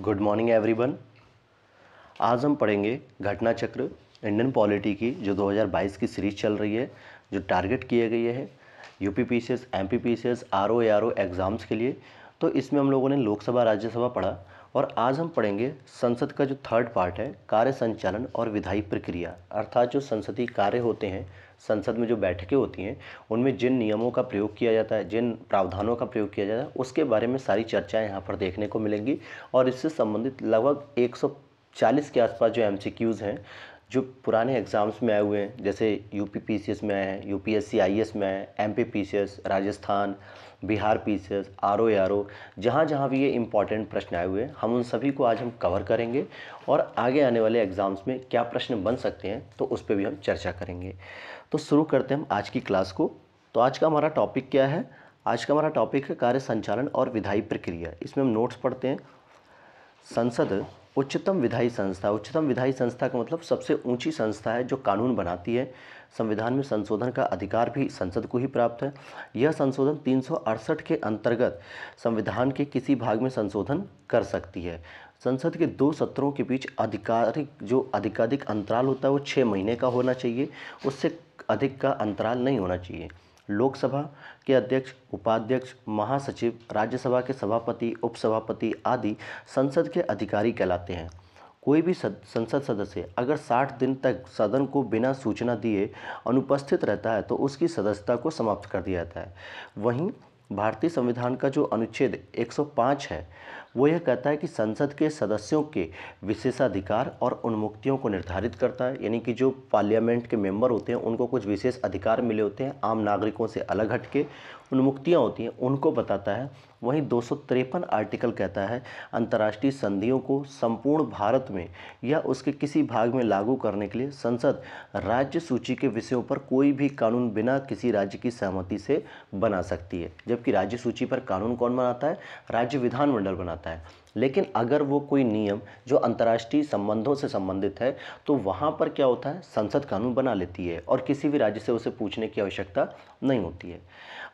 good morning everyone आज हम पढ़ेंगे घटना चक्र इंडियन पॉलिटी की जो 2022 की सीरीज चल रही है जो टारगेट किए गए हैं U P P S C M P P S C R O exams के लिए तो इसमें हम लोगों ने लोकसभा राज्यसभा पढ़ा और आज हम पढ़ेंगे संसद का जो थर्ड पार्ट है कार्य संचालन और विधायी प्रक्रिया अर्थात जो संसदीय कार्य होते हैं संसद में जो बैठकें होती हैं उनमें जिन नियमों का प्रयोग किया जाता है जिन प्रावधानों का प्रयोग किया जाता है उसके बारे में सारी चर्चाएं यहाँ पर देखने को मिलेंगी और इससे संबंधित लगभग 140 के आसपास जो एम हैं जो पुराने एग्ज़ाम्स में आए हुए हैं जैसे यू में आए हैं यू पी में आए M Rajasthan Bihar PCS R O R O जहाँ जहाँ भी ये इंपॉर्टेंट प्रश्न आए हुए हैं हम उन सभी को आज हम कवर करेंगे और आगे आने वाले एग्ज़ाम्स में क्या प्रश्न बन सकते हैं तो उस पर भी हम चर्चा करेंगे तो शुरू करते हैं हम आज की क्लास को तो आज का हमारा टॉपिक क्या है आज का हमारा टॉपिक है कार्य संचालन और विधायी प्रक्रिया इसमें हम नोट्स पढ़ते हैं संसद उच्चतम विधायी संस्था उच्चतम विधायी संस्था का मतलब सबसे ऊंची संस्था है जो कानून बनाती है संविधान में संशोधन का अधिकार भी संसद को ही प्राप्त है यह संशोधन तीन के अंतर्गत संविधान के किसी भाग में संशोधन कर सकती है संसद के दो सत्रों के बीच आधिकारिक जो अधिकाधिक अंतराल होता है वो छः महीने का होना चाहिए उससे अधिक का अंतराल नहीं होना चाहिए लोकसभा के अध्यक्ष उपाध्यक्ष महासचिव राज्यसभा के सभापति उपसभापति आदि संसद के अधिकारी कहलाते हैं कोई भी संसद सदस्य अगर 60 दिन तक सदन को बिना सूचना दिए अनुपस्थित रहता है तो उसकी सदस्यता को समाप्त कर दिया जाता है वहीं भारतीय संविधान का जो अनुच्छेद 105 है वो यह कहता है कि संसद के सदस्यों के विशेषाधिकार और उन्मुक्तियों को निर्धारित करता है यानी कि जो पार्लियामेंट के मेंबर होते हैं उनको कुछ विशेष अधिकार मिले होते हैं आम नागरिकों से अलग हटके उन्मुक्तियाँ होती हैं उनको बताता है वहीं दो आर्टिकल कहता है अंतर्राष्ट्रीय संधियों को संपूर्ण भारत में या उसके किसी भाग में लागू करने के लिए संसद राज्य सूची के विषयों पर कोई भी कानून बिना किसी राज्य की सहमति से बना सकती है जबकि राज्य सूची पर कानून कौन बनाता है राज्य विधानमंडल बनाता है लेकिन अगर वो कोई नियम जो अंतर्राष्ट्रीय संबंधों से संबंधित है तो वहाँ पर क्या होता है संसद कानून बना लेती है और किसी भी राज्य से उसे पूछने की आवश्यकता नहीं होती है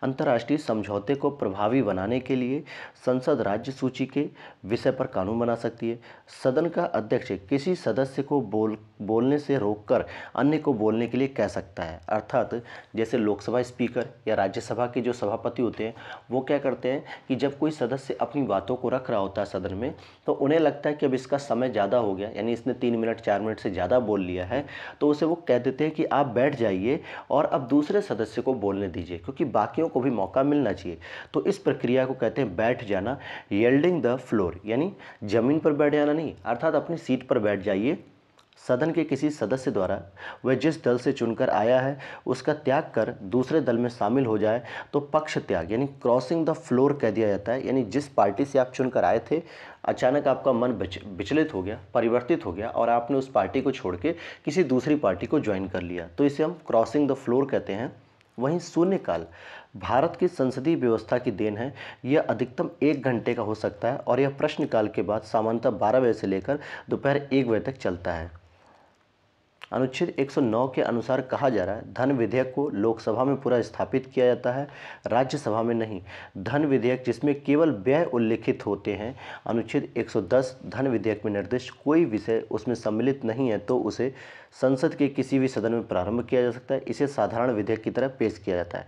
अंतर्राष्ट्रीय समझौते को प्रभावी बनाने के लिए संसद राज्य सूची के विषय पर कानून बना सकती है सदन का अध्यक्ष किसी सदस्य को बोल बोलने से रोककर अन्य को बोलने के लिए कह सकता है अर्थात जैसे लोकसभा स्पीकर या राज्यसभा के जो सभापति होते हैं वो क्या करते हैं कि जब कोई सदस्य अपनी बातों को रख रहा होता है सदन में तो उन्हें लगता है कि अब इसका समय ज़्यादा हो गया यानी इसने तीन मिनट चार मिनट से ज़्यादा बोल लिया है तो उसे वो कह देते हैं कि आप बैठ जाइए और अब दूसरे सदस्य को बोलने दीजिए क्योंकि बाकियों दूसरों को भी मौका मिलना चाहिए तो इस प्रक्रिया को कहते हैं बैठ जाना येल्डिंग द फ्लोर यानी ज़मीन पर बैठ जाना नहीं अर्थात अपनी सीट पर बैठ जाइए सदन के किसी सदस्य द्वारा वह जिस दल से चुनकर आया है उसका त्याग कर दूसरे दल में शामिल हो जाए तो पक्ष त्याग यानी क्रॉसिंग द फ्लोर कह दिया जाता है यानी जिस पार्टी से आप चुनकर आए थे अचानक आपका मन विचलित हो गया परिवर्तित हो गया और आपने उस पार्टी को छोड़ के किसी दूसरी पार्टी को ज्वाइन कर लिया तो इसे हम क्रॉसिंग द फ्लोर कहते हैं वहीं शून्यकाल भारत की संसदीय व्यवस्था की देन है यह अधिकतम एक घंटे का हो सकता है और यह प्रश्नकाल के बाद सामान्यतः बारह बजे से लेकर दोपहर एक बजे तक चलता है अनुच्छेद 109 के अनुसार कहा जा रहा है धन विधेयक को लोकसभा में पूरा स्थापित किया जाता है राज्यसभा में नहीं धन विधेयक जिसमें केवल व्यय उल्लेखित होते हैं अनुच्छेद 110 धन विधेयक में निर्दिष्ट कोई विषय उसमें सम्मिलित नहीं है तो उसे संसद के किसी भी सदन में प्रारंभ किया जा सकता है इसे साधारण विधेयक की तरह पेश किया जाता है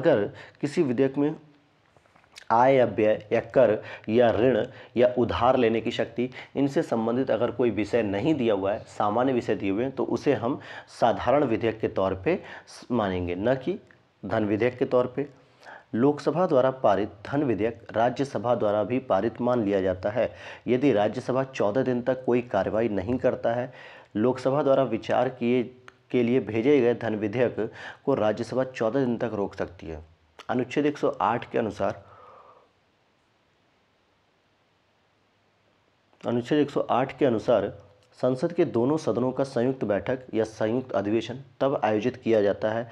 अगर किसी विधेयक में आय या व्यय या कर या ऋण या उधार लेने की शक्ति इनसे संबंधित अगर कोई विषय नहीं दिया हुआ है सामान्य विषय दिए हुए हैं तो उसे हम साधारण विधेयक के तौर पे मानेंगे न कि धन विधेयक के तौर पे लोकसभा द्वारा पारित धन विधेयक राज्यसभा द्वारा भी पारित मान लिया जाता है यदि राज्यसभा चौदह दिन तक कोई कार्रवाई नहीं करता है लोकसभा द्वारा विचार किए के लिए भेजे गए धन विधेयक को राज्यसभा चौदह दिन तक रोक सकती है अनुच्छेद 108 के अनुसार अनुच्छेद 108 के अनुसार संसद के दोनों सदनों का संयुक्त बैठक या संयुक्त अधिवेशन तब आयोजित किया जाता है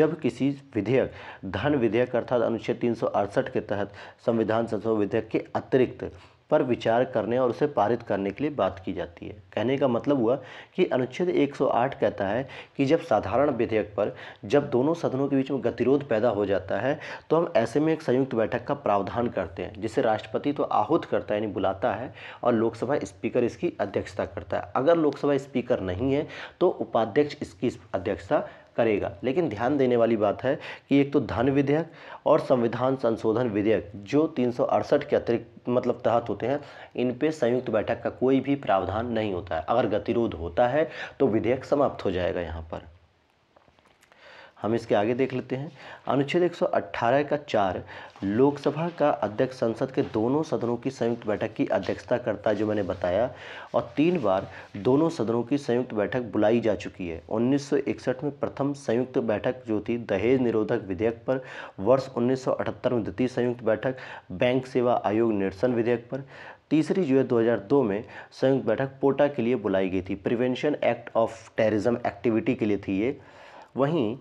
जब किसी विधेयक धन विधेयक अर्थात अनुच्छेद तीन के तहत संविधान संशोधन विधेयक के अतिरिक्त पर विचार करने और उसे पारित करने के लिए बात की जाती है कहने का मतलब हुआ कि अनुच्छेद 108 कहता है कि जब साधारण विधेयक पर जब दोनों सदनों के बीच में गतिरोध पैदा हो जाता है तो हम ऐसे में एक संयुक्त बैठक का प्रावधान करते हैं जिसे राष्ट्रपति तो आहूत करता है यानी बुलाता है और लोकसभा स्पीकर इसकी अध्यक्षता करता है अगर लोकसभा स्पीकर नहीं है तो उपाध्यक्ष इसकी अध्यक्षता करेगा लेकिन ध्यान देने वाली बात है कि एक तो धन विधेयक और संविधान संशोधन विधेयक जो तीन के अतिरिक्त मतलब तहत होते हैं इन पे संयुक्त बैठक का कोई भी प्रावधान नहीं होता है अगर गतिरोध होता है तो विधेयक समाप्त हो जाएगा यहाँ पर हम इसके आगे देख लेते हैं अनुच्छेद 118 का चार लोकसभा का अध्यक्ष संसद के दोनों सदनों की संयुक्त बैठक की अध्यक्षता करता है जो मैंने बताया और तीन बार दोनों सदनों की संयुक्त बैठक बुलाई जा चुकी है 1961 में प्रथम संयुक्त बैठक जो थी दहेज निरोधक विधेयक पर वर्ष 1978 में द्वितीय संयुक्त बैठक बैंक सेवा आयोग निरसन विधेयक पर तीसरी जो है दो में संयुक्त बैठक पोटा के लिए बुलाई गई थी prevention act of terrorism activity के लिए थी ये वहीं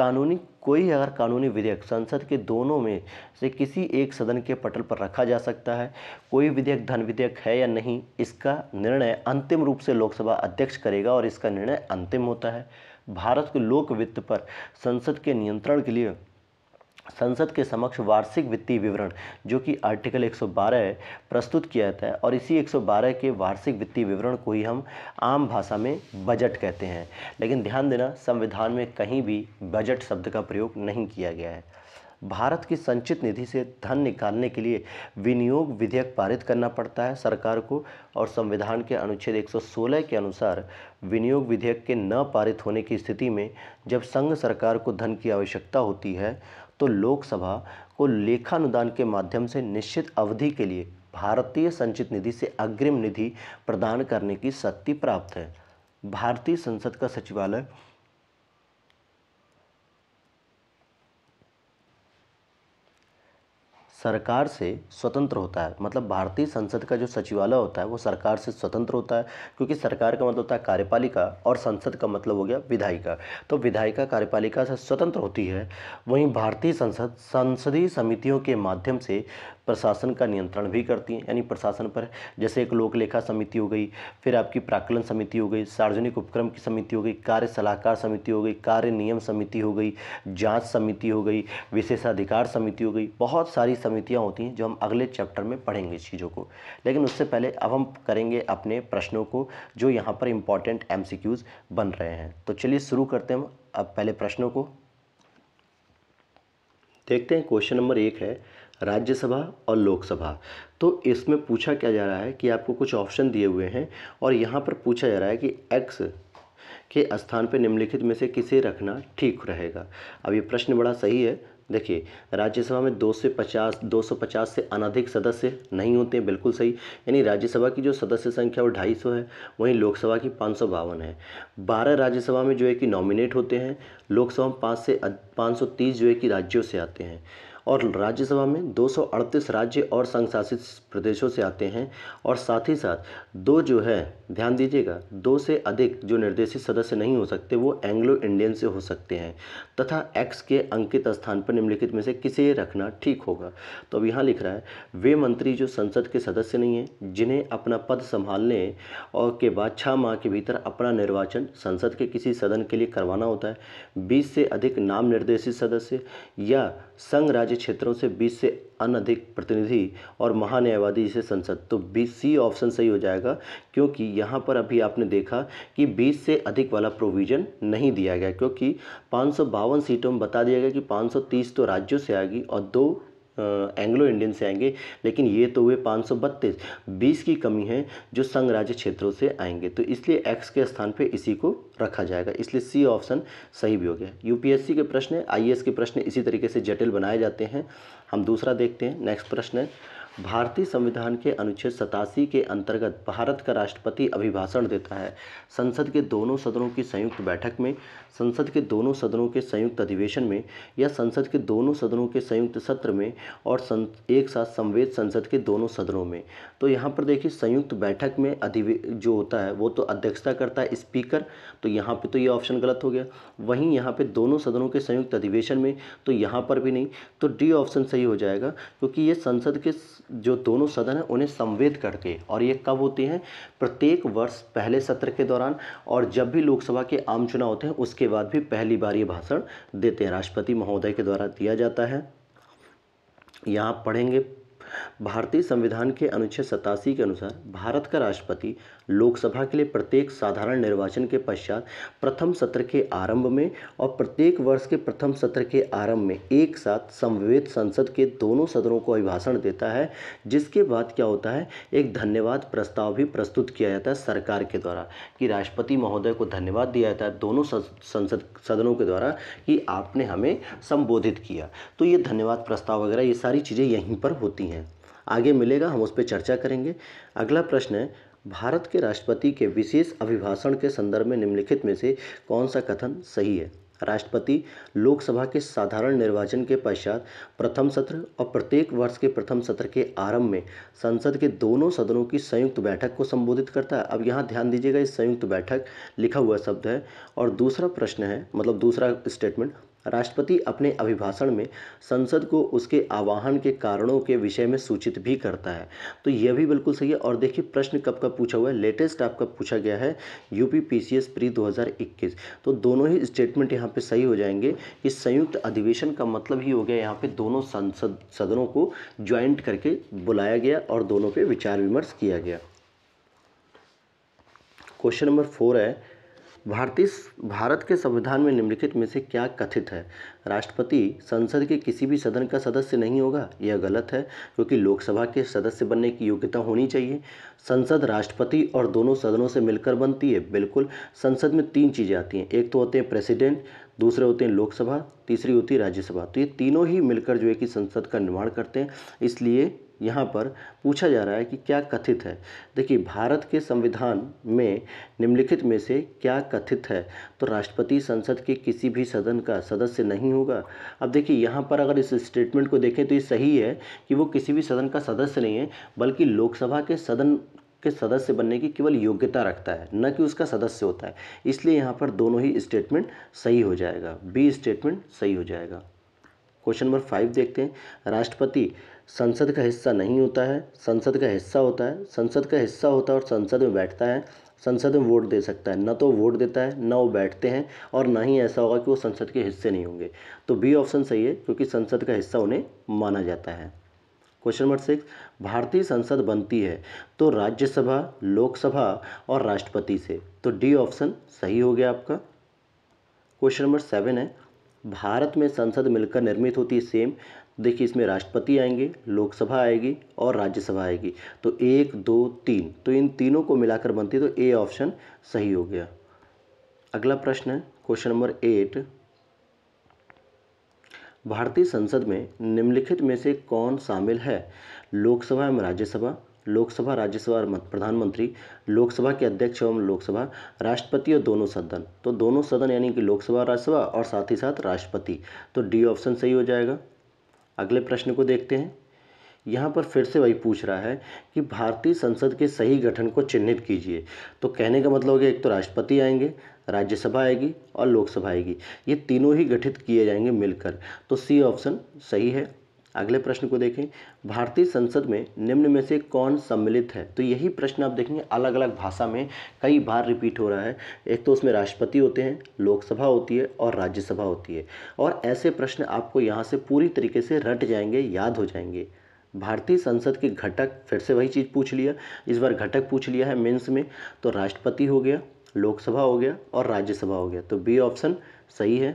कानूनी कोई अगर कानूनी विधेयक संसद के दोनों में से किसी एक सदन के पटल पर रखा जा सकता है कोई विधेयक धन विधेयक है या नहीं इसका निर्णय अंतिम रूप से लोकसभा अध्यक्ष करेगा और इसका निर्णय अंतिम होता है भारत के लोक वित्त पर संसद के नियंत्रण के लिए संसद के समक्ष वार्षिक वित्तीय विवरण जो कि आर्टिकल 112 प्रस्तुत किया जाता है और इसी 112 के वार्षिक वित्तीय विवरण को ही हम आम भाषा में बजट कहते हैं लेकिन ध्यान देना संविधान में कहीं भी बजट शब्द का प्रयोग नहीं किया गया है भारत की संचित निधि से धन निकालने के लिए विनियोग विधेयक पारित करना पड़ता है सरकार को और संविधान के अनुच्छेद 116 के अनुसार विनियोग विधेयक के न पारित होने की स्थिति में जब संघ सरकार को धन की आवश्यकता होती है तो लोकसभा को लेखानुदान के माध्यम से निश्चित अवधि के लिए भारतीय संचित निधि से अग्रिम निधि प्रदान करने की शक्ति प्राप्त है भारतीय संसद का सचिवालय सरकार से स्वतंत्र होता है मतलब भारतीय संसद का जो सचिवालय होता है वो सरकार से स्वतंत्र होता है क्योंकि सरकार का मतलब होता है कार्यपालिका और संसद का मतलब हो गया विधायिका तो विधायिका कार्यपालिका से स्वतंत्र होती है वहीं भारतीय संसद संसदीय समितियों के माध्यम से प्रशासन का नियंत्रण भी करती हैं यानी प्रशासन पर जैसे एक लोक लेखा समिति हो गई फिर आपकी प्राकलन समिति हो गई सार्वजनिक उपक्रम की समिति हो गई कार्य सलाहकार समिति हो गई कार्य नियम समिति हो गई जांच समिति हो गई विशेषाधिकार समिति हो गई बहुत सारी समितियाँ होती हैं जो हम अगले चैप्टर में पढ़ेंगे इस चीज़ों को लेकिन उससे पहले अब हम करेंगे अपने प्रश्नों को जो यहाँ पर इम्पॉर्टेंट एम बन रहे हैं तो चलिए शुरू करते हैं अब पहले प्रश्नों को देखते हैं क्वेश्चन नंबर एक है राज्यसभा और लोकसभा तो इसमें पूछा क्या जा रहा है कि आपको कुछ ऑप्शन दिए हुए हैं और यहाँ पर पूछा जा रहा है कि एक्स के स्थान पर निम्नलिखित में से किसे रखना ठीक रहेगा अब ये प्रश्न बड़ा सही है देखिए राज्यसभा में दो से पचास दो सौ पचास से अनधिक सदस्य नहीं होते हैं बिल्कुल सही यानी राज्यसभा की जो सदस्य संख्या वो ढाई सौ है वहीं लोकसभा की पाँच सौ बावन है बारह राज्यसभा में जो है कि नॉमिनेट होते हैं लोकसभा में पाँच से पाँच सौ तीस जो है कि राज्यों से आते हैं और राज्यसभा में 238 राज्य और संघ शासित प्रदेशों से आते हैं और साथ ही साथ दो जो है ध्यान दीजिएगा दो से अधिक जो निर्देशित सदस्य नहीं हो सकते वो एंग्लो इंडियन से हो सकते हैं तथा एक्स के अंकित स्थान पर निम्नलिखित में से किसे रखना ठीक होगा तो अब यहाँ लिख रहा है वे मंत्री जो संसद के सदस्य नहीं हैं जिन्हें अपना पद संभालने और के बाद छः माह के भीतर अपना निर्वाचन संसद के किसी सदन के लिए करवाना होता है बीस से अधिक नाम निर्देशित सदस्य या संघ राज्य क्षेत्रों से 20 से अनधिक प्रतिनिधि और महान्यायवादी जिसे संसद तो बी सी ऑप्शन सही हो जाएगा क्योंकि यहाँ पर अभी आपने देखा कि 20 से अधिक वाला प्रोविज़न नहीं दिया गया क्योंकि पाँच सीटों में बता दिया गया कि 530 तो राज्यों से आएगी और दो एंग्लो इंडियन से आएंगे लेकिन ये तो हुए पाँच सौ बत्तीस बीस की कमी है जो संघ राज्य क्षेत्रों से आएंगे तो इसलिए एक्स के स्थान पे इसी को रखा जाएगा इसलिए सी ऑप्शन सही भी हो गया यूपीएससी के प्रश्न आई e के प्रश्न इसी तरीके से जटिल बनाए जाते हैं हम दूसरा देखते हैं नेक्स्ट प्रश्न है भारतीय संविधान के अनुच्छेद सतासी के अंतर्गत भारत का राष्ट्रपति अभिभाषण देता है संसद के दोनों सदनों की संयुक्त बैठक में संसद के दोनों सदनों के संयुक्त अधिवेशन में या संसद के दोनों सदनों के संयुक्त सत्र में और एक साथ संवेद संसद के दोनों सदनों में तो यहाँ पर देखिए संयुक्त बैठक में अधिवे जो होता है वो तो अध्यक्षता करता है स्पीकर तो यहाँ पर तो ये ऑप्शन गलत हो गया वहीं यहाँ पर दोनों सदनों के संयुक्त अधिवेशन में तो यहाँ पर भी नहीं तो डी ऑप्शन सही हो जाएगा क्योंकि ये संसद के जो दोनों सदन हैं उन्हें संवेद करके और ये कब होती हैं प्रत्येक वर्ष पहले सत्र के दौरान और जब भी लोकसभा के आम चुनाव होते हैं उसके बाद भी पहली बार ये भाषण देते हैं राष्ट्रपति महोदय के द्वारा दिया जाता है यहाँ पढ़ेंगे भारतीय संविधान के अनुच्छेद सतासी के अनुसार भारत का राष्ट्रपति लोकसभा के लिए प्रत्येक साधारण निर्वाचन के पश्चात प्रथम सत्र के आरंभ में और प्रत्येक वर्ष के प्रथम सत्र के आरंभ में एक साथ समवेत संसद के दोनों सदनों को अभिभाषण देता है जिसके बाद क्या होता है एक धन्यवाद प्रस्ताव भी प्रस्तुत किया जाता है सरकार के द्वारा कि राष्ट्रपति महोदय को धन्यवाद दिया जाता है दोनों संसद सदनों के द्वारा कि आपने हमें संबोधित किया तो ये धन्यवाद प्रस्ताव वगैरह ये सारी चीज़ें यहीं पर होती हैं आगे मिलेगा हम उस पर चर्चा करेंगे अगला प्रश्न है भारत के राष्ट्रपति के विशेष अभिभाषण के संदर्भ में निम्नलिखित में से कौन सा कथन सही है राष्ट्रपति लोकसभा के साधारण निर्वाचन के पश्चात प्रथम सत्र और प्रत्येक वर्ष के प्रथम सत्र के आरंभ में संसद के दोनों सदनों की संयुक्त बैठक को संबोधित करता है अब यहाँ ध्यान दीजिएगा इस संयुक्त बैठक लिखा हुआ शब्द है और दूसरा प्रश्न है मतलब दूसरा स्टेटमेंट राष्ट्रपति अपने अभिभाषण में संसद को उसके आह्वान के कारणों के विषय में सूचित भी करता है तो यह भी बिल्कुल सही है और देखिए प्रश्न कब का पूछा हुआ है लेटेस्ट आपका पूछा गया है यूपी पीसीएस प्री 2021 तो दोनों ही स्टेटमेंट यहाँ पे सही हो जाएंगे कि संयुक्त अधिवेशन का मतलब ही हो गया यहाँ पे दोनों संसद सदनों को ज्वाइंट करके बुलाया गया और दोनों पर विचार विमर्श किया गया क्वेश्चन नंबर फोर है भारतीय भारत के संविधान में निम्नलिखित में से क्या कथित है राष्ट्रपति संसद के किसी भी सदन का सदस्य नहीं होगा यह गलत है क्योंकि लोकसभा के सदस्य बनने की योग्यता होनी चाहिए संसद राष्ट्रपति और दोनों सदनों से मिलकर बनती है बिल्कुल संसद में तीन चीज़ें आती हैं एक तो होते हैं प्रेसिडेंट दूसरे होते हैं लोकसभा तीसरी होती है राज्यसभा तो ये तीनों ही मिलकर जो है कि संसद का निर्माण करते हैं इसलिए यहाँ पर पूछा जा रहा है कि क्या कथित है देखिए भारत के संविधान में निम्नलिखित में से क्या कथित है तो राष्ट्रपति संसद के किसी भी सदन का सदस्य नहीं होगा अब देखिए यहाँ पर अगर इस स्टेटमेंट को देखें तो ये सही है कि वो किसी भी सदन का सदस्य नहीं है बल्कि लोकसभा के सदन के सदस्य बनने की केवल योग्यता रखता है न कि उसका सदस्य होता है इसलिए यहाँ पर दोनों ही स्टेटमेंट सही हो जाएगा बी स्टेटमेंट सही हो जाएगा क्वेश्चन नंबर फाइव देखते हैं राष्ट्रपति संसद का हिस्सा नहीं होता है संसद का हिस्सा होता है संसद का हिस्सा होता है और संसद में बैठता है संसद में वोट दे सकता है ना तो वोट देता है ना वो बैठते हैं और ना ही ऐसा होगा कि वो संसद के हिस्से नहीं होंगे तो बी ऑप्शन सही है क्योंकि संसद का हिस्सा उन्हें माना जाता है क्वेश्चन नंबर सिक्स भारतीय संसद बनती है तो राज्यसभा लोकसभा और राष्ट्रपति से तो डी ऑप्शन सही हो गया आपका क्वेश्चन नंबर सेवन है भारत में संसद मिलकर निर्मित होती है सेम देखिए इसमें राष्ट्रपति आएंगे लोकसभा आएगी और राज्यसभा आएगी तो एक दो तीन तो इन तीनों को मिलाकर बनती तो ए ऑप्शन सही हो गया अगला प्रश्न है क्वेश्चन नंबर एट भारतीय संसद में निम्नलिखित में से कौन शामिल है लोकसभा एवं राज्यसभा लोकसभा राज्यसभा और प्रधानमंत्री लोकसभा के अध्यक्ष एवं लोकसभा राष्ट्रपति और दोनों सदन तो दोनों सदन यानी कि लोकसभा राज्यसभा और साथ ही साथ राष्ट्रपति तो डी ऑप्शन सही हो जाएगा अगले प्रश्न को देखते हैं यहाँ पर फिर से वही पूछ रहा है कि भारतीय संसद के सही गठन को चिन्हित कीजिए तो कहने का मतलब हो गया एक तो राष्ट्रपति आएंगे राज्यसभा आएगी और लोकसभा आएगी ये तीनों ही गठित किए जाएंगे मिलकर तो सी ऑप्शन सही है अगले प्रश्न को देखें भारतीय संसद में निम्न में से कौन सम्मिलित है तो यही प्रश्न आप देखेंगे अलग अलग भाषा में कई बार रिपीट हो रहा है एक तो उसमें राष्ट्रपति होते हैं लोकसभा होती है और राज्यसभा होती है और ऐसे प्रश्न आपको यहाँ से पूरी तरीके से रट जाएंगे याद हो जाएंगे भारतीय संसद के घटक फिर से वही चीज़ पूछ लिया इस बार घटक पूछ लिया है मेन्स में तो राष्ट्रपति हो गया लोकसभा हो गया और राज्यसभा हो गया तो बी ऑप्शन सही है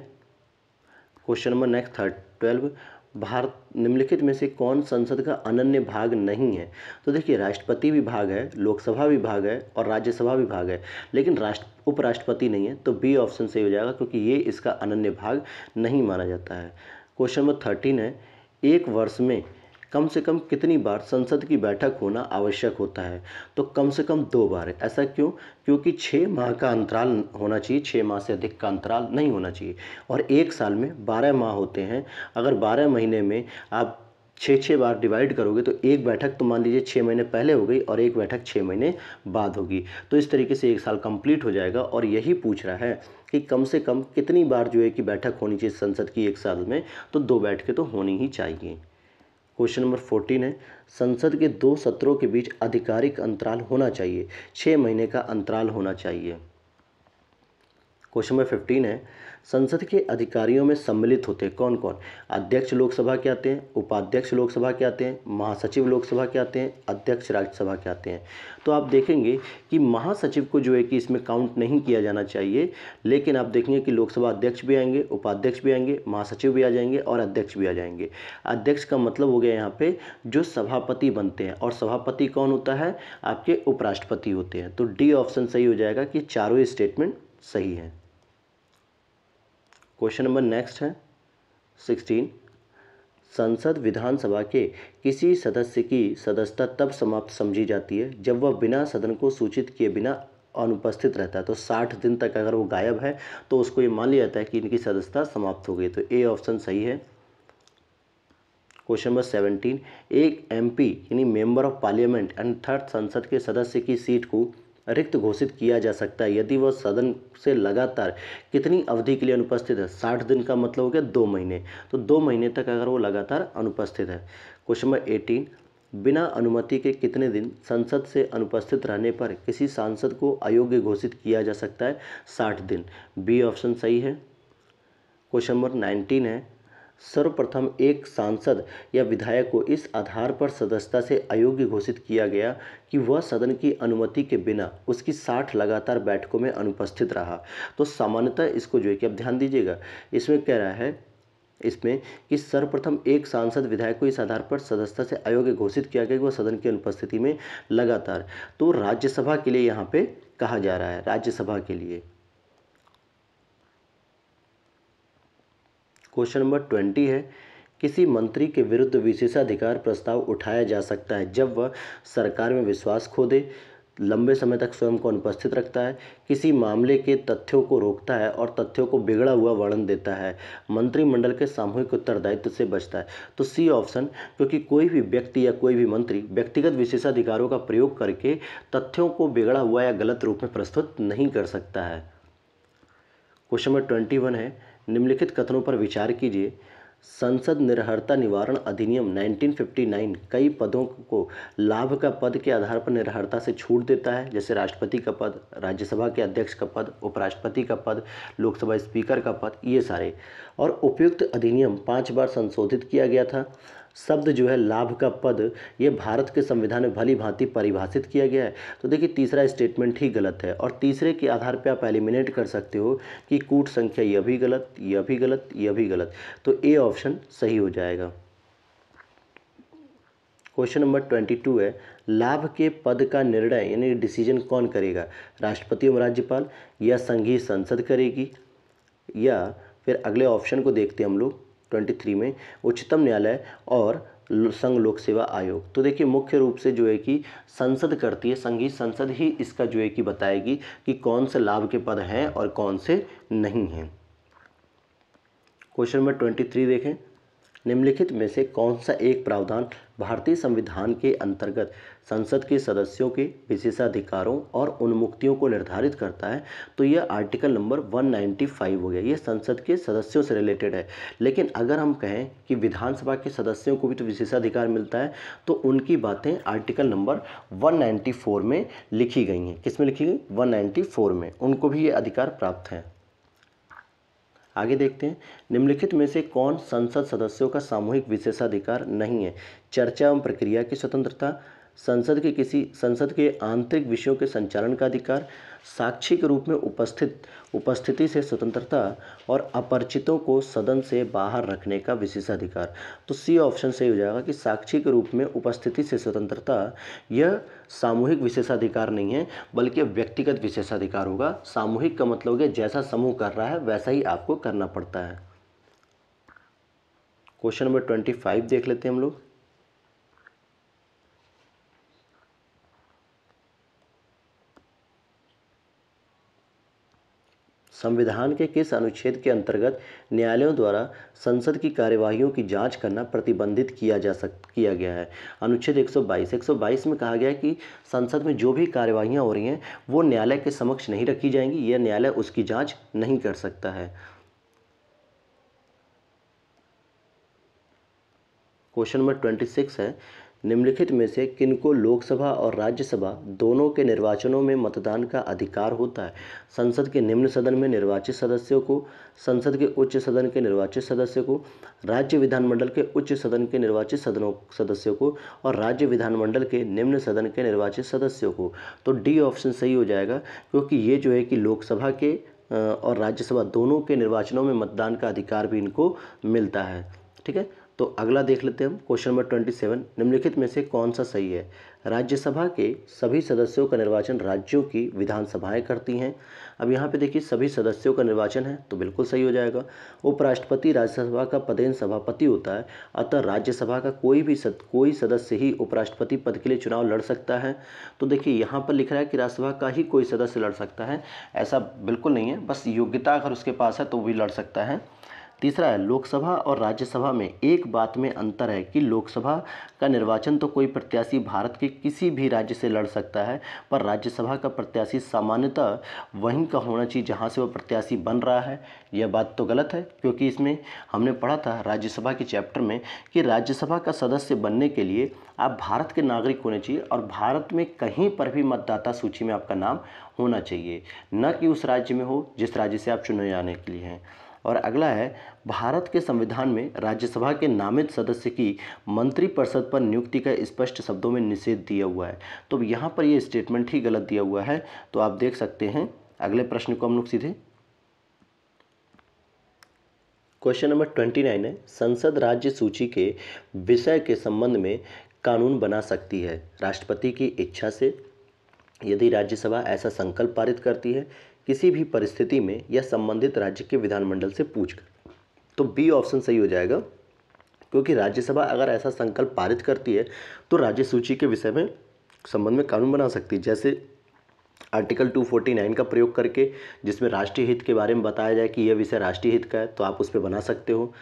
question number next third twelve Bharat निम्नलिखित में से कौन संसद का अनन्य भाग नहीं है तो देखिए राष्ट्रपति भी भाग है लोकसभा भी भाग है और राज्यसभा भी भाग है लेकिन राष्ट्र उपराष्ट्रपति नहीं है तो बी ऑप्शन सही हो जाएगा क्योंकि ये इसका अनन्य भाग नहीं माना जाता है क्वेश्चन नंबर थर्टीन है एक वर्ष में कम से कम कितनी बार संसद की बैठक होना आवश्यक होता है तो कम से कम दो बार ऐसा क्यों क्योंकि छः माह का अंतराल होना चाहिए छः माह से अधिक का अंतराल नहीं होना चाहिए और एक साल में बारह माह होते हैं अगर बारह महीने में आप छः छः बार डिवाइड करोगे तो एक बैठक तो मान लीजिए छः महीने पहले हो गई और एक बैठक छः महीने बाद होगी तो इस तरीके से एक साल कंप्लीट हो जाएगा और यही पूछ रहा है कि कम से कम कितनी बार जो है कि बैठक होनी चाहिए संसद की एक साल में तो दो बैठकें तो होनी ही चाहिए क्वेश्चन नंबर फोर्टीन है संसद के दो सत्रों के बीच आधिकारिक अंतराल होना चाहिए छः महीने का अंतराल होना चाहिए क्वेश्चन नंबर फिफ्टीन है संसद के अधिकारियों में सम्मिलित होते हैं कौन कौन अध्यक्ष लोकसभा के आते हैं उपाध्यक्ष लोकसभा के आते हैं महासचिव लोकसभा के आते हैं अध्यक्ष राज्यसभा के आते हैं तो आप देखेंगे कि महासचिव को जो है कि इसमें काउंट नहीं किया जाना चाहिए लेकिन आप देखेंगे कि लोकसभा अध्यक्ष भी आएंगे उपाध्यक्ष भी आएंगे महासचिव भी आ जाएंगे और अध्यक्ष भी आ जाएंगे अध्यक्ष का मतलब हो गया यहाँ पे जो सभापति बनते हैं और सभापति कौन होता है आपके उपराष्ट्रपति होते हैं तो डी ऑप्शन सही हो जाएगा कि चारों स्टेटमेंट सही है क्वेश्चन नंबर नेक्स्ट है सिक्सटीन संसद विधानसभा के किसी सदस्य की सदस्यता तब समाप्त समझी जाती है जब वह बिना सदन को सूचित किए बिना अनुपस्थित रहता है तो साठ दिन तक अगर वो गायब है तो उसको ये मान लिया जाता है कि इनकी सदस्यता समाप्त हो गई तो ए ऑप्शन सही है क्वेश्चन नंबर सेवनटीन एक एमपी यानी member of parliament and third संसद के सदस्य की सीट को रिक्त घोषित किया जा सकता है यदि वह सदन से लगातार कितनी अवधि के लिए अनुपस्थित है साठ दिन का मतलब हो गया दो महीने तो दो महीने तक अगर वो लगातार अनुपस्थित है क्वेश्चन नंबर एटीन बिना अनुमति के कितने दिन संसद से अनुपस्थित रहने पर किसी सांसद को अयोग्य घोषित किया जा सकता है साठ दिन बी ऑप्शन सही है क्वेश्चन नंबर नाइनटीन है सर्वप्रथम एक सांसद या विधायक को इस आधार पर सदस्यता से अयोग्य घोषित किया गया कि वह सदन की अनुमति के बिना उसकी साठ लगातार बैठकों में अनुपस्थित रहा तो सामान्यतः इसको जो है कि आप ध्यान दीजिएगा इसमें कह रहा है इसमें कि सर्वप्रथम एक सांसद विधायक को इस आधार पर सदस्यता से अयोग्य घोषित किया गया कि वह सदन की अनुपस्थिति में लगातार तो राज्यसभा के लिए यहाँ पे कहा जा रहा है राज्यसभा के लिए क्वेश्चन नंबर ट्वेंटी है किसी मंत्री के विरुद्ध विशेषाधिकार प्रस्ताव उठाया जा सकता है जब वह सरकार में विश्वास खो दे लंबे समय तक स्वयं को अनुपस्थित रखता है किसी मामले के तथ्यों को रोकता है और तथ्यों को बिगड़ा हुआ वर्णन देता है मंत्रिमंडल के सामूहिक उत्तरदायित्व से बचता है तो सी ऑप्शन क्योंकि कोई भी व्यक्ति या कोई भी मंत्री व्यक्तिगत विशेषाधिकारों का प्रयोग करके तथ्यों को बिगड़ा हुआ या गलत रूप में प्रस्तुत नहीं कर सकता है क्वेश्चन नंबर ट्वेंटी वन है निम्नलिखित कथनों पर विचार कीजिए संसद निर्हरता निवारण अधिनियम 1959 कई पदों को लाभ का पद के आधार पर निर्हरता से छूट देता है जैसे राष्ट्रपति का पद राज्यसभा के अध्यक्ष का पद उपराष्ट्रपति का पद लोकसभा स्पीकर का पद ये सारे और उपयुक्त अधिनियम पांच बार संशोधित किया गया था शब्द जो है लाभ का पद ये भारत के संविधान में भली भांति परिभाषित किया गया है तो देखिए तीसरा स्टेटमेंट ही गलत है और तीसरे के आधार पर आप एलिमिनेट कर सकते हो कि कूट संख्या यह भी गलत यह भी गलत यह भी गलत तो ए ऑप्शन सही हो जाएगा क्वेश्चन नंबर ट्वेंटी टू है लाभ के पद का निर्णय यानी डिसीजन कौन करेगा राष्ट्रपति एवं राज्यपाल या संघीय संसद करेगी या फिर अगले ऑप्शन को देखते हैं हम लोग 23 में उच्चतम न्यायालय और संघ लोक सेवा आयोग तो देखिए मुख्य रूप से जो है कि संसद करती है संघीय संसद ही इसका जो है कि बताएगी कि कौन से लाभ के पद हैं और कौन से नहीं हैं क्वेश्चन नंबर ट्वेंटी थ्री देखें निम्नलिखित में से कौन सा एक प्रावधान भारतीय संविधान के अंतर्गत संसद के सदस्यों के विशेषाधिकारों और उन्मुक्तियों को निर्धारित करता है तो यह आर्टिकल नंबर 195 हो गया ये संसद के सदस्यों से रिलेटेड है लेकिन अगर हम कहें कि विधानसभा के सदस्यों को भी तो विशेषाधिकार मिलता है तो उनकी बातें आर्टिकल नंबर 194 में लिखी गई हैं किस में लिखी गई वन में उनको भी ये अधिकार प्राप्त हैं आगे देखते हैं निम्नलिखित में से कौन संसद सदस्यों का सामूहिक विशेषाधिकार नहीं है चर्चा एवं प्रक्रिया की स्वतंत्रता संसद के किसी संसद के आंतरिक विषयों के संचालन का अधिकार साक्षी के रूप में उपस्थित उपस्थिति से स्वतंत्रता और अपरिचितों को सदन से बाहर रखने का विशेष अधिकार तो सी ऑप्शन सही हो जाएगा कि साक्षी के रूप में उपस्थिति से स्वतंत्रता यह सामूहिक विशेषाधिकार नहीं है बल्कि व्यक्तिगत विशेषाधिकार होगा सामूहिक का मतलब है जैसा समूह कर रहा है वैसा ही आपको करना पड़ता है क्वेश्चन नंबर ट्वेंटी फाइव देख लेते हैं हम लोग संविधान के किस अनुच्छेद के अंतर्गत न्यायालयों द्वारा संसद की कार्यवाहियों की जांच करना प्रतिबंधित किया जा सक किया गया है अनुच्छेद 122 122 में कहा गया है कि संसद में जो भी कार्यवाहियाँ हो रही हैं वो न्यायालय के समक्ष नहीं रखी जाएंगी यह न्यायालय उसकी जाँच नहीं कर सकता है क्वेश्चन नंबर ट्वेंटी सिक्स है निम्नलिखित में से किनको लोकसभा और राज्यसभा दोनों के निर्वाचनों में मतदान का अधिकार होता है संसद के निम्न सदन में निर्वाचित सदस्यों को संसद के उच्च सदन के निर्वाचित सदस्य को राज्य विधानमंडल के उच्च सदन के निर्वाचित सदनों सदस्यों को और राज्य विधानमंडल के निम्न सदन के निर्वाचित सदस्यों को तो डी ऑप्शन सही हो जाएगा क्योंकि ये जो है कि लोकसभा के और राज्यसभा दोनों के निर्वाचनों में मतदान का अधिकार भी इनको मिलता है ठीक है तो अगला देख लेते हैं हम क्वेश्चन नंबर ट्वेंटी सेवन निम्नलिखित में से कौन सा सही है राज्यसभा के सभी सदस्यों का निर्वाचन राज्यों की विधानसभाएं करती हैं अब यहाँ पे देखिए सभी सदस्यों का निर्वाचन है तो बिल्कुल सही हो जाएगा उपराष्ट्रपति राज्यसभा का पदेन सभापति होता है अतः राज्यसभा का कोई भी सद, कोई सदस्य ही उपराष्ट्रपति पद के लिए चुनाव लड़ सकता है तो देखिए यहाँ पर लिख रहा है कि राज्यसभा का ही कोई सदस्य लड़ सकता है ऐसा बिल्कुल नहीं है बस योग्यता अगर उसके पास है तो भी लड़ सकता है तीसरा है लोकसभा और राज्यसभा में एक बात में अंतर है कि लोकसभा का निर्वाचन तो कोई प्रत्याशी भारत के किसी भी राज्य से लड़ सकता है पर राज्यसभा का प्रत्याशी सामान्यतः वहीं का होना चाहिए जहाँ से वह प्रत्याशी बन रहा है यह बात तो गलत है क्योंकि इसमें हमने पढ़ा था राज्यसभा के चैप्टर में कि राज्यसभा का सदस्य बनने के लिए आप भारत के नागरिक होने चाहिए और भारत में कहीं पर भी मतदाता सूची में आपका नाम होना चाहिए न कि उस राज्य में हो जिस राज्य से आप चुने जाने के लिए हैं और अगला है भारत के संविधान में राज्यसभा के नामित सदस्य की मंत्रिपरिषद पर नियुक्ति का स्पष्ट शब्दों में निषेध दिया हुआ है तो यहाँ पर यह स्टेटमेंट ही गलत दिया हुआ है तो आप देख सकते हैं अगले प्रश्न को हम लोग सीधे क्वेश्चन नंबर ट्वेंटी नाइन है संसद राज्य सूची के विषय के संबंध में कानून बना सकती है राष्ट्रपति की इच्छा से यदि राज्यसभा ऐसा संकल्प पारित करती है किसी भी परिस्थिति में या संबंधित राज्य के विधानमंडल से पूछकर तो बी ऑप्शन सही हो जाएगा क्योंकि राज्यसभा अगर ऐसा संकल्प पारित करती है तो राज्य सूची के विषय में संबंध में कानून बना सकती है जैसे आर्टिकल 249 का प्रयोग करके जिसमें राष्ट्रीय हित के बारे में बताया जाए कि यह विषय राष्ट्रीय हित का है तो आप उस पर बना सकते हो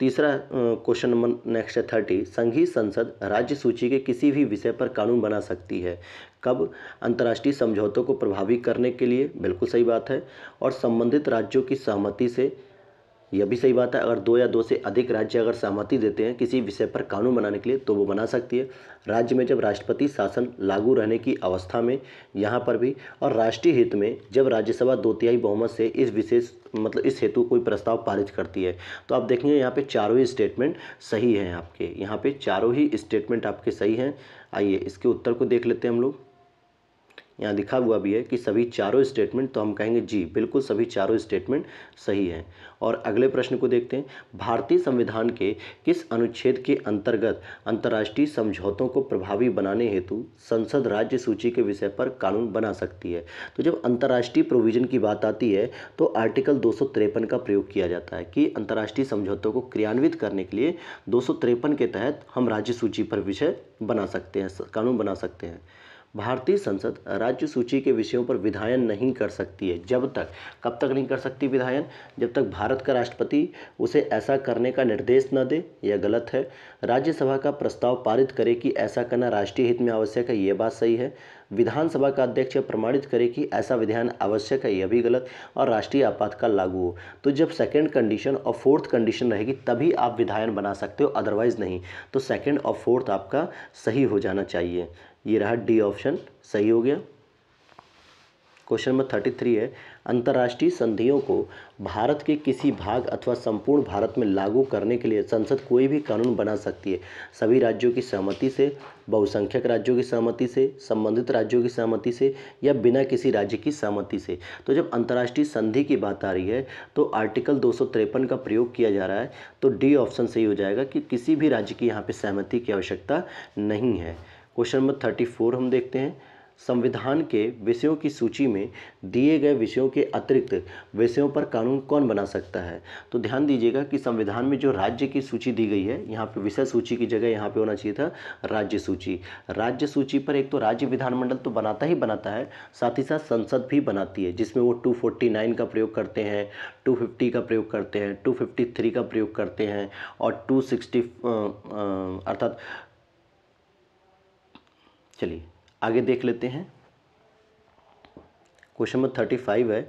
तीसरा क्वेश्चन नंबर नेक्स्ट है थर्टी संघीय संसद राज्य सूची के किसी भी विषय पर कानून बना सकती है कब अंतर्राष्ट्रीय समझौतों को प्रभावी करने के लिए बिल्कुल सही बात है और संबंधित राज्यों की सहमति से यह भी सही बात है अगर दो या दो से अधिक राज्य अगर सहमति देते हैं किसी विषय पर कानून बनाने के लिए तो वो बना सकती है राज्य में जब राष्ट्रपति शासन लागू रहने की अवस्था में यहाँ पर भी और राष्ट्रीय हित में जब राज्यसभा दो तिहाई बहुमत से इस विशेष मतलब इस हेतु कोई प्रस्ताव पारित करती है तो आप देखेंगे यहाँ पर चारों ही स्टेटमेंट सही हैं आपके यहाँ पर चारों ही स्टेटमेंट आपके सही हैं आइए इसके उत्तर को देख लेते हैं हम लोग यहाँ लिखा हुआ भी है कि सभी चारों स्टेटमेंट तो हम कहेंगे जी बिल्कुल सभी चारों स्टेटमेंट सही हैं और अगले प्रश्न को देखते हैं भारतीय संविधान के किस अनुच्छेद के अंतर्गत अंतर्राष्ट्रीय समझौतों को प्रभावी बनाने हेतु संसद राज्य सूची के विषय पर कानून बना सकती है तो जब अंतर्राष्ट्रीय प्रोविजन की बात आती है तो आर्टिकल दो का प्रयोग किया जाता है कि अंतर्राष्ट्रीय समझौतों को क्रियान्वित करने के लिए दो के तहत हम राज्य सूची पर विषय बना सकते हैं कानून बना सकते हैं भारतीय संसद राज्य सूची के विषयों पर विधायन नहीं कर सकती है जब तक कब तक नहीं कर सकती विधायन जब तक भारत का राष्ट्रपति उसे ऐसा करने का निर्देश न दे यह गलत है राज्यसभा का प्रस्ताव पारित करे कि ऐसा करना राष्ट्रीय हित में आवश्यक है यह बात सही है विधानसभा का अध्यक्ष प्रमाणित करे कि ऐसा विधान आवश्यक है यह भी गलत और राष्ट्रीय आपातकाल लागू हो तो जब सेकंड कंडीशन और फोर्थ कंडीशन रहेगी तभी आप विधायन बना सकते हो अदरवाइज़ नहीं तो सेकंड और फोर्थ आपका सही हो जाना चाहिए ये रहा डी ऑप्शन सही हो गया क्वेश्चन नंबर थर्टी थ्री है अंतर्राष्ट्रीय संधियों को भारत के किसी भाग अथवा संपूर्ण भारत में लागू करने के लिए संसद कोई भी कानून बना सकती है सभी राज्यों की सहमति से बहुसंख्यक राज्यों की सहमति से संबंधित राज्यों की सहमति से या बिना किसी राज्य की सहमति से तो जब अंतर्राष्ट्रीय संधि की बात आ रही है तो आर्टिकल दो का प्रयोग किया जा रहा है तो डी ऑप्शन सही हो जाएगा कि किसी भी राज्य की यहाँ पर सहमति की आवश्यकता नहीं है क्वेश्चन नंबर थर्टी फोर हम देखते हैं संविधान के विषयों की सूची में दिए गए विषयों के अतिरिक्त विषयों पर कानून कौन बना सकता है तो ध्यान दीजिएगा कि संविधान में जो राज्य की सूची दी गई है यहाँ पे विषय सूची की जगह यहाँ पे होना चाहिए था राज्य सूची राज्य सूची पर एक तो राज्य विधानमंडल तो बनाता ही बनाता है साथ ही साथ संसद भी बनाती है जिसमें वो टू का प्रयोग करते हैं टू का प्रयोग करते हैं टू का प्रयोग करते हैं और टू अर्थात चलिए आगे देख लेते हैं क्वेश्चन नंबर थर्टी फाइव है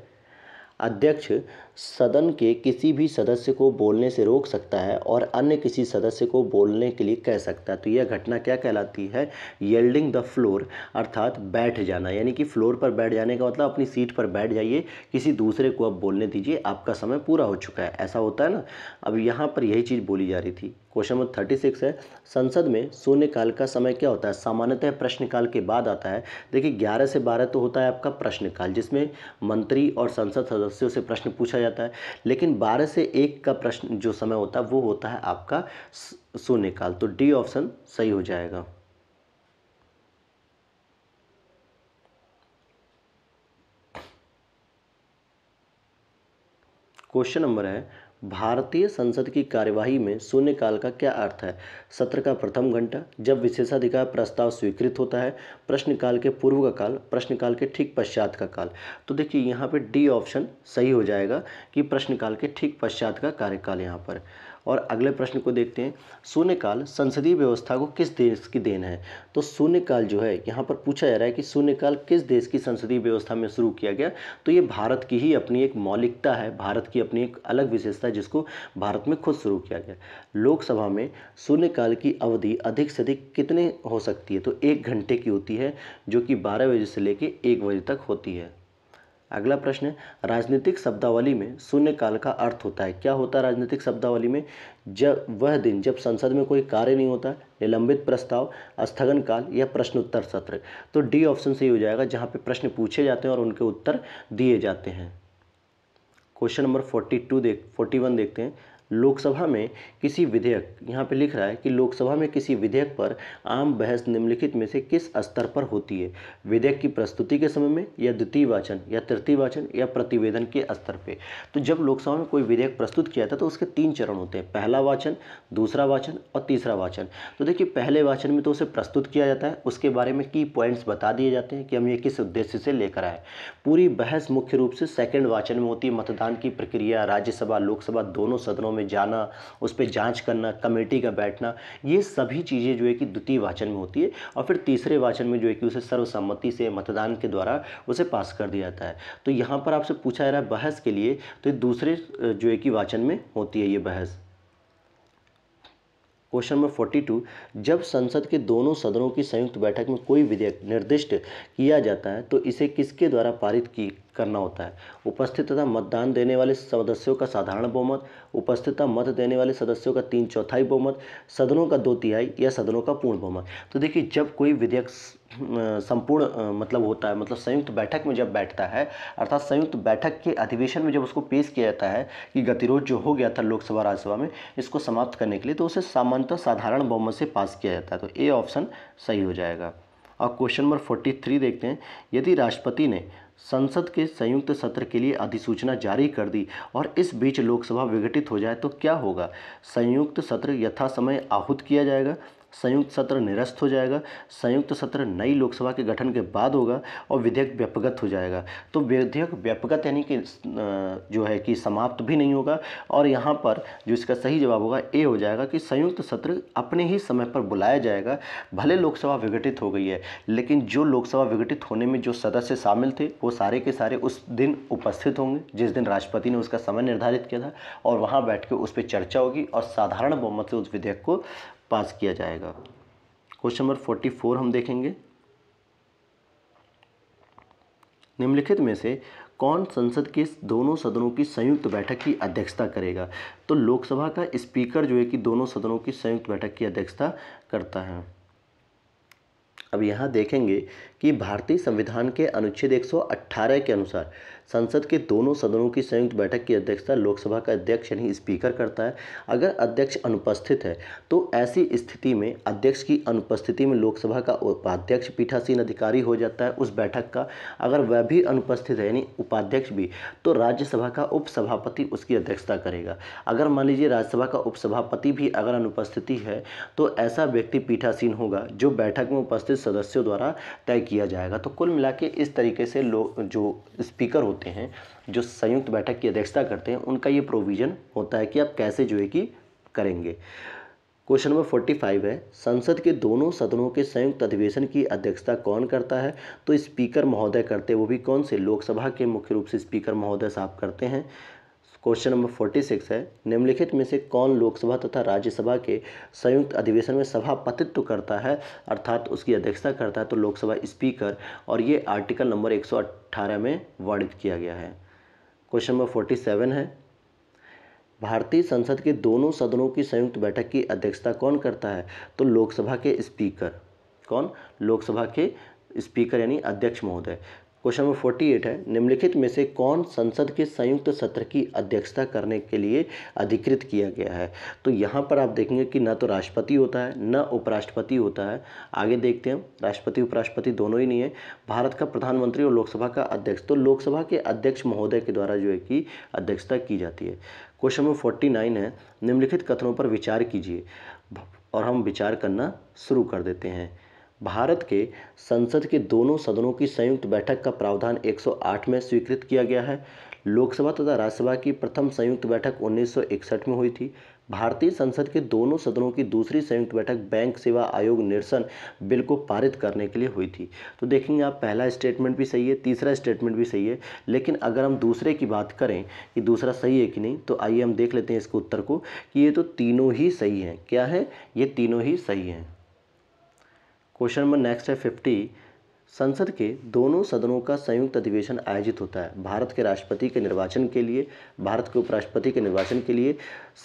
अध्यक्ष सदन के किसी भी सदस्य को बोलने से रोक सकता है और अन्य किसी सदस्य को बोलने के लिए कह सकता है तो यह घटना क्या कहलाती है येल्डिंग द फ्लोर अर्थात बैठ जाना यानी कि फ्लोर पर बैठ जाने का मतलब अपनी सीट पर बैठ जाइए किसी दूसरे को अब बोलने दीजिए आपका समय पूरा हो चुका है ऐसा होता है ना अब यहाँ पर यही चीज़ बोली जा रही थी क्वेश्चन नंबर थर्टी सिक्स है संसद में शून्यकाल का समय क्या होता है सामान्यतः प्रश्नकाल के बाद आता है देखिए ग्यारह से बारह तो होता है आपका प्रश्नकाल जिसमें मंत्री और संसद सदस्यों से प्रश्न पूछा जाता है लेकिन बारह से एक का प्रश्न जो समय होता है वो होता है आपका शून्यकाल तो डी ऑप्शन सही हो जाएगा क्वेश्चन नंबर है भारतीय संसद की कार्यवाही में शून्यकाल का क्या अर्थ है सत्र का प्रथम घंटा जब विशेषाधिकार प्रस्ताव स्वीकृत होता है प्रश्नकाल के पूर्व का काल प्रश्नकाल के ठीक पश्चात का काल तो देखिए यहाँ पे डी ऑप्शन सही हो जाएगा कि प्रश्नकाल के ठीक पश्चात का कार्यकाल यहाँ पर और अगले प्रश्न को देखते हैं शून्यकाल संसदीय व्यवस्था को किस देश की देन है तो शून्यकाल जो है यहाँ पर पूछा जा रहा है कि शून्यकाल किस देश की संसदीय व्यवस्था में शुरू किया गया तो ये भारत की ही अपनी एक मौलिकता है भारत की अपनी एक अलग विशेषता है जिसको भारत में खुद शुरू किया गया लोकसभा में शून्यकाल की अवधि अधिक से अधिक कितने हो सकती है तो एक घंटे की होती है जो कि बारह बजे से लेकर एक बजे तक होती है अगला प्रश्न है राजनीतिक शब्दावली में शून्यकाल का अर्थ होता है क्या होता है राजनीतिक शब्दावली में जब वह दिन जब संसद में कोई कार्य नहीं होता निलंबित प्रस्ताव स्थगन काल या प्रश्नोत्तर सत्र तो डी ऑप्शन से ही हो जाएगा जहाँ पे प्रश्न पूछे जाते हैं और उनके उत्तर दिए जाते हैं क्वेश्चन नंबर फोर्टी टू देख फोर्टी वन देखते हैं लोकसभा में किसी विधेयक यहाँ पे लिख रहा है कि लोकसभा में किसी विधेयक पर आम बहस निम्नलिखित में से किस स्तर पर होती है विधेयक की प्रस्तुति के समय में या द्वितीय वाचन या तृतीय वाचन या प्रतिवेदन के स्तर पे तो जब लोकसभा में कोई विधेयक प्रस्तुत किया जाता है तो उसके तीन चरण होते हैं पहला वाचन दूसरा वाचन और तीसरा वाचन तो देखिए पहले वाचन में तो उसे प्रस्तुत किया जाता है उसके बारे में की पॉइंट्स बता दिए जाते हैं कि हम ये किस उद्देश्य से लेकर आए पूरी बहस मुख्य रूप से सेकेंड वाचन में होती है मतदान की प्रक्रिया राज्यसभा लोकसभा दोनों सदनों में में जाना उस पर जाँच करना कमेटी का बैठना ये सभी चीज़ें जो है कि द्वितीय वाचन में होती है और फिर तीसरे वाचन में जो है कि उसे सर्वसम्मति से मतदान के द्वारा उसे पास कर दिया जाता है तो यहाँ पर आपसे पूछा जा रहा है बहस के लिए तो दूसरे जो है कि वाचन में होती है ये बहस क्वेश्चन नंबर फोर्टी टू जब संसद के दोनों सदनों की संयुक्त बैठक में कोई विधेयक निर्दिष्ट किया जाता है तो इसे किसके द्वारा पारित की करना होता है उपस्थित तथा मतदान देने वाले सदस्यों का साधारण बहुमत उपस्थित तथा मत देने वाले सदस्यों का तीन चौथाई बहुमत सदनों का दो तिहाई या सदनों का पूर्ण बहुमत तो देखिए जब कोई विधेयक संपूर्ण मतलब होता है मतलब संयुक्त बैठक में जब बैठता है अर्थात संयुक्त बैठक के अधिवेशन में जब उसको पेश किया जाता है कि गतिरोध जो हो गया था लोकसभा राज्यसभा में इसको समाप्त करने के लिए तो उसे सामान्यतः साधारण बहुमत से पास किया जाता है तो ए ऑप्शन सही हो जाएगा और क्वेश्चन नंबर फोर्टी थ्री देखते हैं यदि राष्ट्रपति ने संसद के संयुक्त सत्र के लिए अधिसूचना जारी कर दी और इस बीच लोकसभा विघटित हो जाए तो क्या होगा संयुक्त सत्र यथासमय आहूत किया जाएगा संयुक्त सत्र निरस्त हो जाएगा संयुक्त सत्र नई लोकसभा के गठन के बाद होगा और विधेयक व्यपगत हो जाएगा तो विधेयक व्यपगत यानी कि जो है कि समाप्त भी नहीं होगा और यहाँ पर जो इसका सही जवाब होगा ए हो जाएगा कि संयुक्त सत्र अपने ही समय पर बुलाया जाएगा भले लोकसभा विघटित हो गई है लेकिन जो लोकसभा विघटित होने में जो सदस्य शामिल थे वो सारे के सारे उस दिन उपस्थित होंगे जिस दिन राष्ट्रपति ने उसका समय निर्धारित किया था और वहाँ बैठ के उस पर चर्चा होगी और साधारण बहुमत से उस विधेयक को पास किया जाएगा क्वेश्चन नंबर फोर्टी फोर हम देखेंगे निम्नलिखित में से कौन संसद के दोनों सदनों की संयुक्त बैठक की अध्यक्षता करेगा तो लोकसभा का स्पीकर जो है कि दोनों सदनों की संयुक्त बैठक की अध्यक्षता करता है अब यहाँ देखेंगे कि भारतीय संविधान के अनुच्छेद 118 के अनुसार संसद के दोनों सदनों की संयुक्त बैठक की अध्यक्षता लोकसभा का अध्यक्ष यानी स्पीकर करता है अगर अध्यक्ष अनुपस्थित है तो ऐसी स्थिति में अध्यक्ष की अनुपस्थिति में लोकसभा का उपाध्यक्ष पीठासीन अधिकारी हो जाता है उस बैठक का अगर वह भी अनुपस्थित है यानी उपाध्यक्ष भी तो राज्यसभा का उपसभापति उसकी अध्यक्षता करेगा अगर मान लीजिए राज्यसभा का उपसभापति भी अगर अनुपस्थिति है तो ऐसा व्यक्ति पीठासीन होगा जो बैठक में उपस्थित सदस्यों द्वारा तय किया जाएगा तो कुल मिला इस तरीके से लोग जो स्पीकर होते हैं जो संयुक्त बैठक की अध्यक्षता करते हैं उनका ये प्रोविज़न होता है कि आप कैसे जो है कि करेंगे क्वेश्चन नंबर फोर्टी फाइव है संसद के दोनों सदनों के संयुक्त अधिवेशन की अध्यक्षता कौन करता है तो स्पीकर महोदय करते हैं वो भी कौन से लोकसभा के मुख्य रूप से स्पीकर महोदय साहब करते हैं क्वेश्चन नंबर फोर्टी सिक्स है निम्नलिखित में से कौन लोकसभा तथा राज्यसभा के संयुक्त अधिवेशन में सभापतित्व करता है अर्थात उसकी अध्यक्षता करता है तो लोकसभा स्पीकर और ये आर्टिकल नंबर एक सौ अट्ठारह में वर्णित किया गया है क्वेश्चन नंबर फोर्टी सेवन है भारतीय संसद के दोनों सदनों की संयुक्त बैठक की अध्यक्षता कौन करता है तो लोकसभा के स्पीकर कौन लोकसभा के स्पीकर यानी अध्यक्ष महोदय क्वेश्चन नंबर फोर्टी एट है निम्नलिखित में से कौन संसद के संयुक्त सत्र की अध्यक्षता करने के लिए अधिकृत किया गया है तो यहाँ पर आप देखेंगे कि ना तो राष्ट्रपति होता है न उपराष्ट्रपति होता है आगे देखते हैं राष्ट्रपति उपराष्ट्रपति दोनों ही नहीं है भारत का प्रधानमंत्री और लोकसभा का अध्यक्ष तो लोकसभा के अध्यक्ष महोदय के द्वारा जो है कि अध्यक्षता की जाती है क्वेश्चन नंबर फोर्टी नाइन है निम्नलिखित कथनों पर विचार कीजिए और हम विचार करना शुरू कर देते हैं भारत के संसद के दोनों सदनों की संयुक्त बैठक का प्रावधान 108 में स्वीकृत किया गया है लोकसभा तथा राज्यसभा की प्रथम संयुक्त बैठक 1961 में हुई थी भारतीय संसद के दोनों सदनों की दूसरी संयुक्त बैठक बैंक सेवा आयोग निरसन बिल को पारित करने के लिए हुई थी तो देखेंगे आप पहला स्टेटमेंट भी सही है तीसरा स्टेटमेंट भी सही है लेकिन अगर हम दूसरे की बात करें कि दूसरा सही है कि नहीं तो आइए हम देख लेते हैं इसके उत्तर को कि ये तो तीनों ही सही हैं क्या है ये तीनों ही सही हैं क्वेश्चन नंबर नेक्स्ट है फिफ्टी संसद के दोनों सदनों का संयुक्त अधिवेशन आयोजित होता है भारत के राष्ट्रपति के निर्वाचन के लिए भारत के उपराष्ट्रपति के निर्वाचन के लिए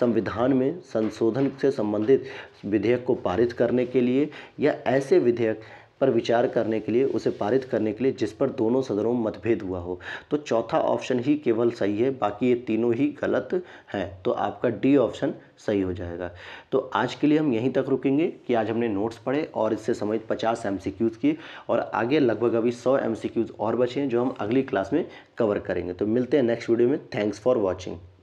संविधान में संशोधन से संबंधित विधेयक को पारित करने के लिए या ऐसे विधेयक पर विचार करने के लिए उसे पारित करने के लिए जिस पर दोनों सदनों में मतभेद हुआ हो तो चौथा ऑप्शन ही केवल सही है बाकी ये तीनों ही गलत हैं तो आपका डी ऑप्शन सही हो जाएगा तो आज के लिए हम यहीं तक रुकेंगे कि आज हमने नोट्स पढ़े और इससे समझ पचास एम किए और आगे लगभग अभी सौ एम और बचे हैं जो हम अगली क्लास में कवर करेंगे तो मिलते हैं नेक्स्ट वीडियो में थैंक्स फॉर वॉचिंग